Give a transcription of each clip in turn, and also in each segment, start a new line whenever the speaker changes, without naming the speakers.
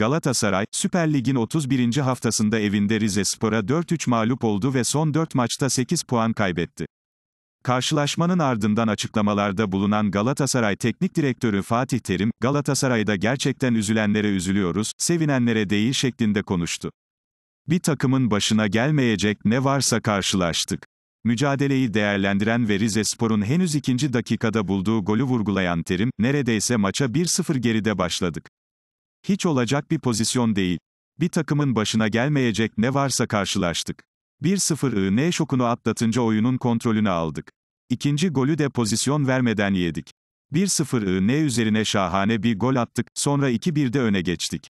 Galatasaray, Süper Lig'in 31. haftasında evinde Rize Spor'a 4-3 mağlup oldu ve son 4 maçta 8 puan kaybetti. Karşılaşmanın ardından açıklamalarda bulunan Galatasaray Teknik Direktörü Fatih Terim, Galatasaray'da gerçekten üzülenlere üzülüyoruz, sevinenlere değil şeklinde konuştu. Bir takımın başına gelmeyecek ne varsa karşılaştık. Mücadeleyi değerlendiren ve Rize Spor'un henüz ikinci dakikada bulduğu golü vurgulayan Terim, neredeyse maça 1-0 geride başladık. Hiç olacak bir pozisyon değil. Bir takımın başına gelmeyecek ne varsa karşılaştık. 1-0 IN şokunu atlatınca oyunun kontrolünü aldık. İkinci golü de pozisyon vermeden yedik. 1-0 IN üzerine şahane bir gol attık, sonra 2-1'de öne geçtik.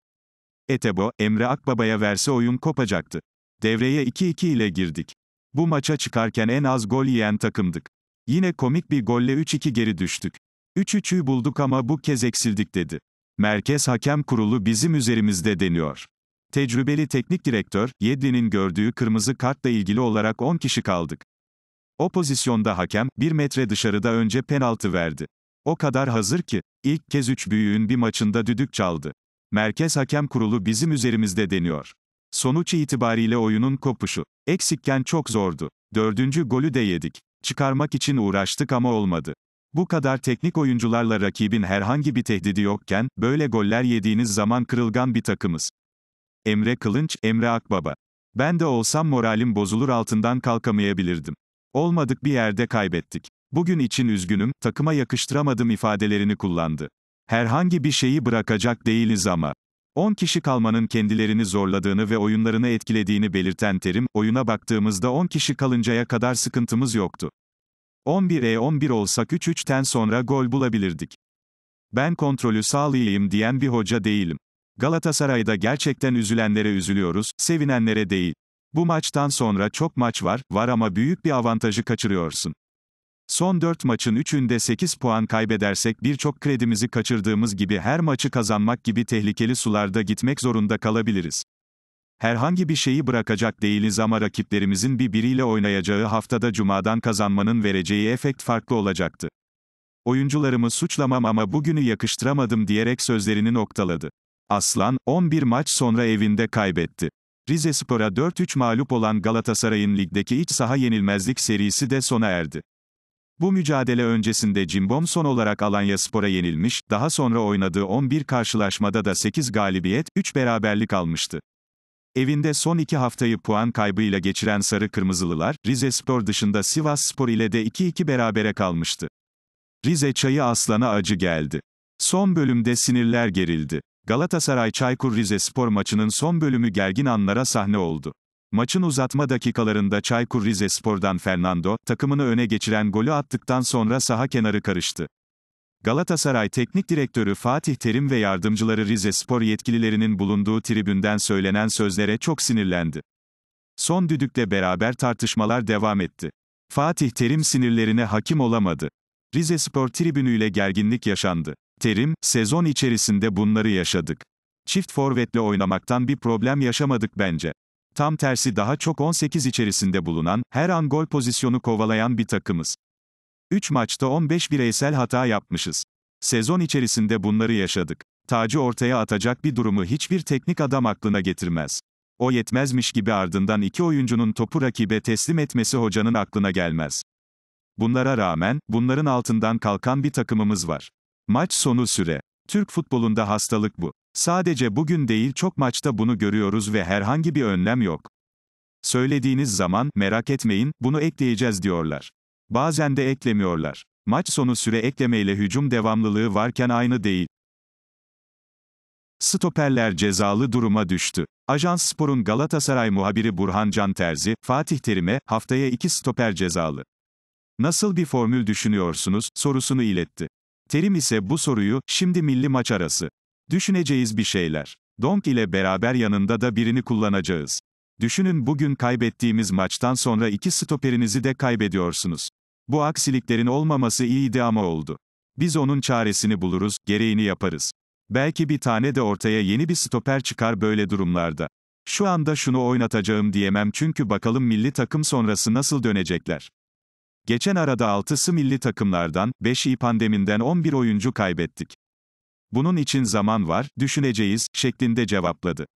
Etebo, Emre Akbaba'ya verse oyun kopacaktı. Devreye 2-2 ile girdik. Bu maça çıkarken en az gol yiyen takımdık. Yine komik bir golle 3-2 geri düştük. 3-3'ü bulduk ama bu kez eksildik dedi. Merkez Hakem Kurulu bizim üzerimizde deniyor. Tecrübeli teknik direktör, Yedlin'in gördüğü kırmızı kartla ilgili olarak 10 kişi kaldık. O pozisyonda hakem, 1 metre dışarıda önce penaltı verdi. O kadar hazır ki, ilk kez 3 büyüğün bir maçında düdük çaldı. Merkez Hakem Kurulu bizim üzerimizde deniyor. Sonuç itibariyle oyunun kopuşu. Eksikken çok zordu. Dördüncü golü de yedik. Çıkarmak için uğraştık ama olmadı. Bu kadar teknik oyuncularla rakibin herhangi bir tehdidi yokken, böyle goller yediğiniz zaman kırılgan bir takımız. Emre Kılınç, Emre Akbaba. Ben de olsam moralim bozulur altından kalkamayabilirdim. Olmadık bir yerde kaybettik. Bugün için üzgünüm, takıma yakıştıramadım ifadelerini kullandı. Herhangi bir şeyi bırakacak değiliz ama. 10 kişi kalmanın kendilerini zorladığını ve oyunlarını etkilediğini belirten terim, oyuna baktığımızda 10 kişi kalıncaya kadar sıkıntımız yoktu. 11'e 11 olsak 3-3'ten sonra gol bulabilirdik. Ben kontrolü sağlayayım diyen bir hoca değilim. Galatasaray'da gerçekten üzülenlere üzülüyoruz, sevinenlere değil. Bu maçtan sonra çok maç var, var ama büyük bir avantajı kaçırıyorsun. Son 4 maçın 3'ünde 8 puan kaybedersek birçok kredimizi kaçırdığımız gibi her maçı kazanmak gibi tehlikeli sularda gitmek zorunda kalabiliriz. Herhangi bir şeyi bırakacak değiliz ama rakiplerimizin birbiriyle oynayacağı haftada cumadan kazanmanın vereceği efekt farklı olacaktı. Oyuncularımı suçlamam ama bugünü yakıştıramadım diyerek sözlerini noktaladı. Aslan, 11 maç sonra evinde kaybetti. Rize Spor'a 4-3 mağlup olan Galatasaray'ın ligdeki iç saha yenilmezlik serisi de sona erdi. Bu mücadele öncesinde Cimbom son olarak Alanya Spor'a yenilmiş, daha sonra oynadığı 11 karşılaşmada da 8 galibiyet, 3 beraberlik almıştı. Evinde son iki haftayı puan kaybıyla geçiren Sarı Kırmızılılar, Rize Spor dışında Sivas Spor ile de 2-2 berabere kalmıştı. Rize çayı aslana acı geldi. Son bölümde sinirler gerildi. Galatasaray-Çaykur Rize Spor maçının son bölümü gergin anlara sahne oldu. Maçın uzatma dakikalarında Çaykur Rize Spor'dan Fernando, takımını öne geçiren golü attıktan sonra saha kenarı karıştı. Galatasaray Teknik Direktörü Fatih Terim ve yardımcıları Rize Spor yetkililerinin bulunduğu tribünden söylenen sözlere çok sinirlendi. Son düdükle beraber tartışmalar devam etti. Fatih Terim sinirlerine hakim olamadı. Rize Spor tribünüyle gerginlik yaşandı. Terim, sezon içerisinde bunları yaşadık. Çift forvetle oynamaktan bir problem yaşamadık bence. Tam tersi daha çok 18 içerisinde bulunan, her an gol pozisyonu kovalayan bir takımız. 3 maçta 15 bireysel hata yapmışız. Sezon içerisinde bunları yaşadık. Tacı ortaya atacak bir durumu hiçbir teknik adam aklına getirmez. O yetmezmiş gibi ardından iki oyuncunun topu rakibe teslim etmesi hocanın aklına gelmez. Bunlara rağmen, bunların altından kalkan bir takımımız var. Maç sonu süre. Türk futbolunda hastalık bu. Sadece bugün değil çok maçta bunu görüyoruz ve herhangi bir önlem yok. Söylediğiniz zaman, merak etmeyin, bunu ekleyeceğiz diyorlar. Bazen de eklemiyorlar. Maç sonu süre eklemeyle hücum devamlılığı varken aynı değil. Stoperler cezalı duruma düştü. Ajans Spor'un Galatasaray muhabiri Burhan Can Terzi, Fatih Terim'e, haftaya iki stoper cezalı. Nasıl bir formül düşünüyorsunuz, sorusunu iletti. Terim ise bu soruyu, şimdi milli maç arası. Düşüneceğiz bir şeyler. Donk ile beraber yanında da birini kullanacağız. Düşünün bugün kaybettiğimiz maçtan sonra iki stoperinizi de kaybediyorsunuz. Bu aksiliklerin olmaması iyiydi ama oldu. Biz onun çaresini buluruz, gereğini yaparız. Belki bir tane de ortaya yeni bir stoper çıkar böyle durumlarda. Şu anda şunu oynatacağım diyemem çünkü bakalım milli takım sonrası nasıl dönecekler. Geçen arada 6'sı milli takımlardan, 5'i pandemiden 11 oyuncu kaybettik. Bunun için zaman var, düşüneceğiz şeklinde cevapladı.